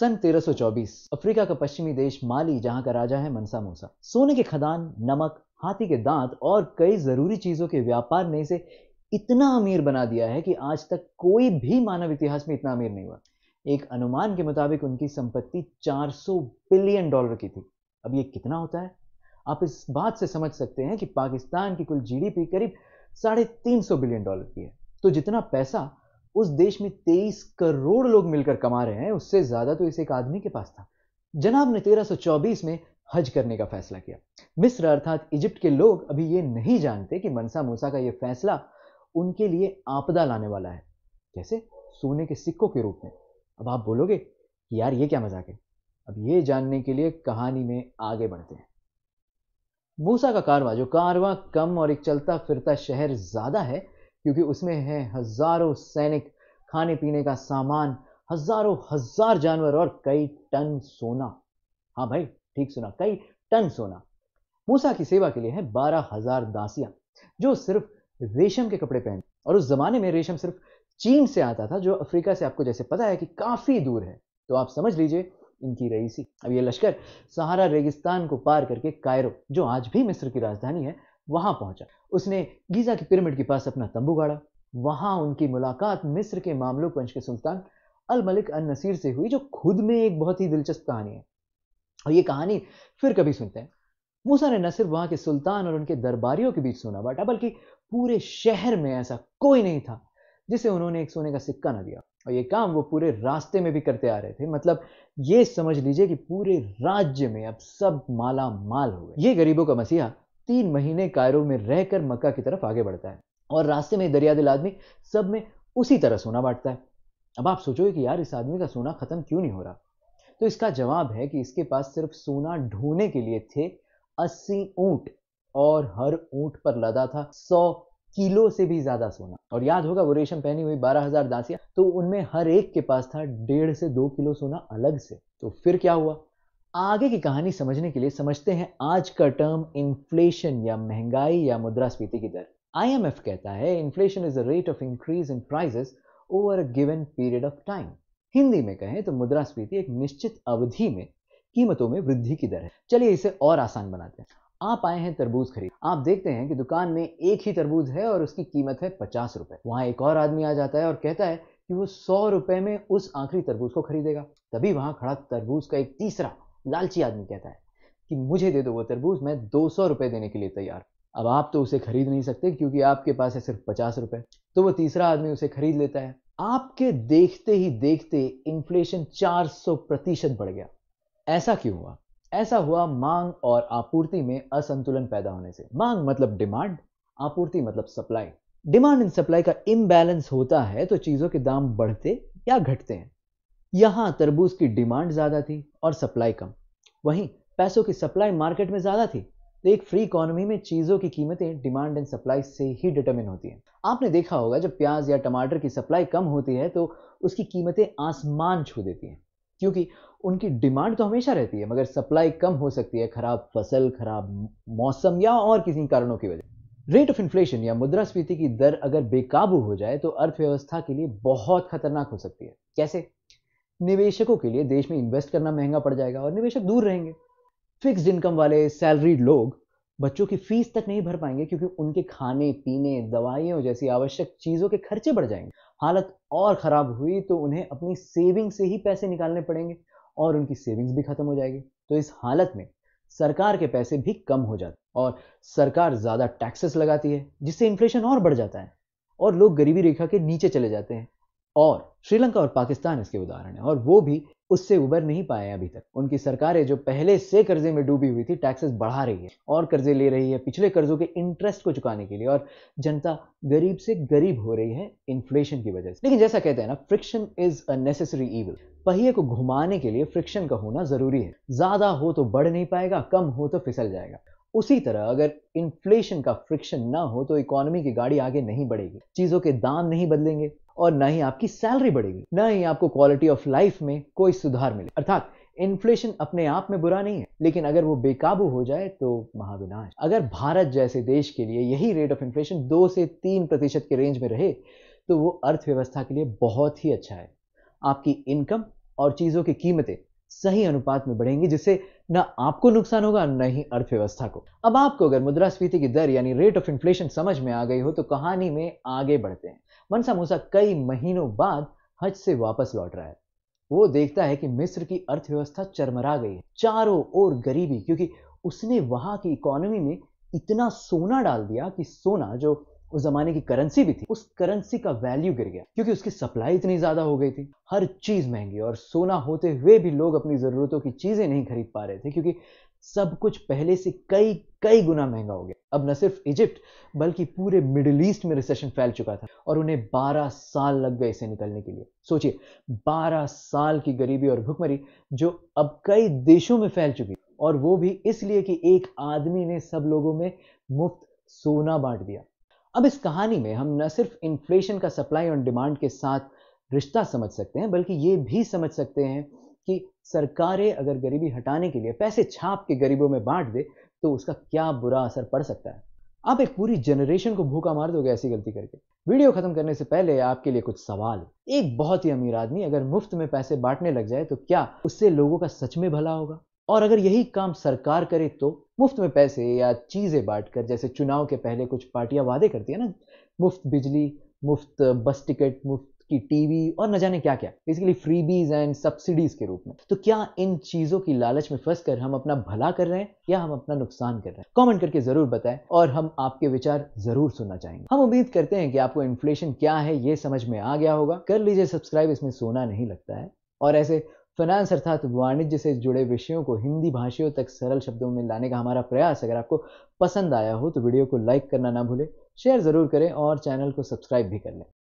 सन 1324 Africa का पश्चिमी देश माली जहां का राजा है मनसा मूसा सोने के खदान नमक हाथी के दांत और कई जरूरी चीजों के व्यापार ने इसे इतना अमीर बना दिया है कि आज तक कोई भी मानव इतिहास में इतना अमीर नहीं हुआ एक अनुमान के मुताबिक उनकी संपत्ति 400 बिलियन डॉलर की थी अब ये कितना होता है आप इस बात से समझ सकते हैं कि पाकिस्तान की कुल जीडीपी करीब साढ़े तीन सौ बिलियन डॉलर की है तो जितना पैसा उस देश में तेईस करोड़ लोग मिलकर कमा रहे हैं उससे ज्यादा तो इस एक आदमी के पास था जनाब ने 1324 में हज करने का फैसला किया मिस्र अर्थात इजिप्ट के लोग अभी ये नहीं जानते कि मनसा मूसा का ये फैसला उनके लिए आपदा लाने वाला है कैसे सोने के सिक्कों के रूप में अब आप बोलोगे कि यार ये क्या मजाक है अब ये जानने के लिए कहानी में आगे बढ़ते हैं मूसा का कारवा जो कारवा कम और एक चलता फिरता शहर ज्यादा है क्योंकि उसमें है हजारों सैनिक खाने पीने का सामान हजारों हजार जानवर और कई टन सोना हाँ भाई ठीक सुना कई टन सोना मूसा की सेवा के लिए है बारह हजार दासियां जो सिर्फ रेशम के कपड़े पहन और उस जमाने में रेशम सिर्फ चीन से आता था जो अफ्रीका से आपको जैसे पता है कि काफी दूर है तो आप समझ लीजिए इनकी रईसी अब ये लश्कर सहारा रेगिस्तान को पार करके कायरो जो आज भी मिस्र की राजधानी है वहां पहुंचा उसने गीजा की पिरामिड के पास अपना तंबू गाड़ा वहां उनकी मुलाकात मिस्र के मामलो पंच के सुल्तान अल मलिक अल नसीर से हुई जो खुद में एक बहुत ही दिलचस्प कहानी है और ये कहानी फिर कभी सुनते हैं मूसा ने न सिर्फ वहां के सुल्तान और उनके दरबारियों के बीच सोना बांटा बल्कि पूरे शहर में ऐसा कोई नहीं था जिसे उन्होंने एक सोने का सिक्का ना दिया और ये काम वो पूरे रास्ते में भी करते आ रहे थे मतलब ये समझ लीजिए कि पूरे राज्य में अब सब माला माल हो गए ये गरीबों का मसीहा तीन महीने कायरों में रहकर मक्का की तरफ आगे बढ़ता है और रास्ते में दरिया दिल आदमी सब में उसी तरह सोना बांटता है अब आप सोचोगे कि यार इस आदमी का सोना खत्म क्यों नहीं हो रहा तो इसका जवाब है कि इसके पास सिर्फ सोना ढोने के लिए थे अस्सी ऊंट और हर ऊंट पर लदा था सौ किलो से भी ज्यादा सोना और याद होगा वो रेशम पहनी हुई बारह हजार दासियां तो उनमें हर एक के पास था डेढ़ से दो किलो सोना अलग से तो फिर क्या हुआ आगे की कहानी समझने के लिए समझते हैं आज का टर्म इन्फ्लेशन या महंगाई या मुद्रास्फीति की दर आईएमएफ कहता है inflation is the rate of increase in prices over a given period of time Hindi में कहें तो मुद्रास्फीति एक निश्चित अवधि में कीमतों में वृद्धि की दर है चलिए इसे और आसान बनाते हैं आप आए हैं तरबूज खरीद आप देखते हैं कि दुकान में एक ही तरबूज है और उसकी कीमत है पचास रुपए वहां एक और आदमी आ जाता है और कहता है कि वो सौ रुपए में उस आखिरी तरबूज को खरीदेगा तभी वहां खड़ा तरबूज का एक तीसरा लालची आदमी कहता है कि मुझे दे दो वो तरबूज मैं दो सौ रुपये देने के लिए तैयार अब आप तो उसे खरीद नहीं सकते क्योंकि आपके पास है सिर्फ पचास रुपये तो वो तीसरा आदमी उसे खरीद लेता है आपके देखते ही देखते इन्फ्लेशन चार सौ प्रतिशत बढ़ गया ऐसा क्यों हुआ ऐसा हुआ मांग और आपूर्ति में असंतुलन पैदा होने से मांग मतलब डिमांड आपूर्ति मतलब सप्लाई डिमांड एंड सप्लाई का इम्बैलेंस होता है तो चीजों के दाम बढ़ते या घटते हैं यहाँ तरबूज की डिमांड ज़्यादा थी और सप्लाई कम वहीं पैसों की सप्लाई मार्केट में ज़्यादा थी तो एक फ्री इकोनॉमी में चीज़ों की कीमतें डिमांड एंड सप्लाई से ही डिटरमिन होती हैं आपने देखा होगा जब प्याज या टमाटर की सप्लाई कम होती है तो उसकी कीमतें आसमान छू देती हैं क्योंकि उनकी डिमांड तो हमेशा रहती है मगर सप्लाई कम हो सकती है खराब फसल खराब मौसम या और किसी कारणों की वजह रेट ऑफ इन्फ्लेशन या मुद्रास्फीति की दर अगर बेकाबू हो जाए तो अर्थव्यवस्था के लिए बहुत खतरनाक हो सकती है कैसे निवेशकों के लिए देश में इन्वेस्ट करना महंगा पड़ जाएगा और निवेशक दूर रहेंगे फिक्स्ड इनकम वाले सैलरीड लोग बच्चों की फीस तक नहीं भर पाएंगे क्योंकि उनके खाने पीने दवाइयों जैसी आवश्यक चीज़ों के खर्चे बढ़ जाएंगे हालत और ख़राब हुई तो उन्हें अपनी सेविंग से ही पैसे निकालने पड़ेंगे और उनकी सेविंग्स भी खत्म हो जाएगी तो इस हालत में सरकार के पैसे भी कम हो जाते और सरकार ज़्यादा टैक्सेस लगाती है जिससे इन्फ्लेशन और बढ़ जाता है और लोग गरीबी रेखा के नीचे चले जाते हैं और श्रीलंका और पाकिस्तान इसके उदाहरण है और वो भी उससे उबर नहीं पाए अभी तक उनकी सरकारें जो पहले से कर्जे में डूबी हुई थी टैक्सेस बढ़ा रही है और कर्जे ले रही है पिछले कर्जों के इंटरेस्ट को चुकाने के लिए और जनता गरीब से गरीब हो रही है इन्फ्लेशन की वजह से लेकिन जैसा कहते हैं ना friction is a necessary evil पहिए को घुमाने के लिए फ्रिक्शन का होना जरूरी है ज्यादा हो तो बढ़ नहीं पाएगा कम हो तो फिसल जाएगा उसी तरह अगर इन्फ्लेशन का फ्रिक्शन ना हो तो इकोनॉमी की गाड़ी आगे नहीं बढ़ेगी चीजों के दाम नहीं बदलेंगे और ना ही आपकी सैलरी बढ़ेगी ना ही आपको क्वालिटी ऑफ लाइफ में कोई सुधार मिले अर्थात इन्फ्लेशन अपने आप में बुरा नहीं है लेकिन अगर वो बेकाबू हो जाए तो महाविनाश अगर भारत जैसे देश के लिए यही रेट ऑफ इन्फ्लेशन दो से तीन प्रतिशत के रेंज में रहे तो वो अर्थव्यवस्था के लिए बहुत ही अच्छा है आपकी इनकम और चीज़ों की कीमतें सही अनुपात में बढ़ेंगी जिससे ना आपको नुकसान होगा न ही अर्थव्यवस्था को अब आपको अगर मुद्रास्फीति की दर यानी रेट ऑफ इन्फ्लेशन समझ में आ गई हो तो कहानी में आगे बढ़ते हैं मनसा मूसा कई महीनों बाद हज से वापस लौट रहा है वो देखता है कि मिस्र की अर्थव्यवस्था चरमरा गई है चारों ओर गरीबी क्योंकि उसने वहां की इकोनॉमी में इतना सोना डाल दिया कि सोना जो उस जमाने की करेंसी भी थी उस करेंसी का वैल्यू गिर गया क्योंकि उसकी सप्लाई इतनी ज्यादा हो गई थी हर चीज महंगी और सोना होते हुए भी लोग अपनी जरूरतों की चीजें नहीं खरीद पा रहे थे क्योंकि सब कुछ पहले से कई कई गुना महंगा हो गया अब न सिर्फ इजिप्ट बल्कि पूरे मिडिल ईस्ट में रिसेशन फैल चुका था और उन्हें 12 साल लग गए इसे निकलने के लिए सोचिए 12 साल की गरीबी और भुखमरी जो अब कई देशों में फैल चुकी और वो भी इसलिए कि एक आदमी ने सब लोगों में मुफ्त सोना बांट दिया अब इस कहानी में हम न सिर्फ इन्फ्लेशन का सप्लाई और डिमांड के साथ रिश्ता समझ सकते हैं बल्कि ये भी समझ सकते हैं कि सरकारें अगर गरीबी हटाने के लिए पैसे छाप के गरीबों में बांट दे तो उसका क्या बुरा असर पड़ सकता है आप एक पूरी जनरेशन को भूखा मार दोगे ऐसी गलती करके वीडियो खत्म करने से पहले आपके लिए कुछ सवाल एक बहुत ही अमीर आदमी अगर मुफ्त में पैसे बांटने लग जाए तो क्या उससे लोगों का सच में भला होगा और अगर यही काम सरकार करे तो मुफ्त में पैसे या चीजें बांटकर जैसे चुनाव के पहले कुछ पार्टियां वादे करती है ना मुफ्त बिजली मुफ्त बस टिकट मुफ्त की टीवी और न जाने क्या क्या बेसिकली फ्रीबीज एंड सब्सिडीज के रूप में तो क्या इन चीजों की लालच में फंस कर हम अपना भला कर रहे हैं या हम अपना नुकसान कर रहे हैं कॉमेंट करके जरूर बताएं और हम आपके विचार जरूर सुनना चाहेंगे हम उम्मीद करते हैं कि आपको इन्फ्लेशन क्या है ये समझ में आ गया होगा कर लीजिए सब्सक्राइब इसमें सोना नहीं लगता है और ऐसे फाइनेंस अर्थात वाणिज्य से जुड़े विषयों को हिंदी भाषियों तक सरल शब्दों में लाने का हमारा प्रयास अगर आपको पसंद आया हो तो वीडियो को लाइक करना ना भूलें शेयर ज़रूर करें और चैनल को सब्सक्राइब भी कर लें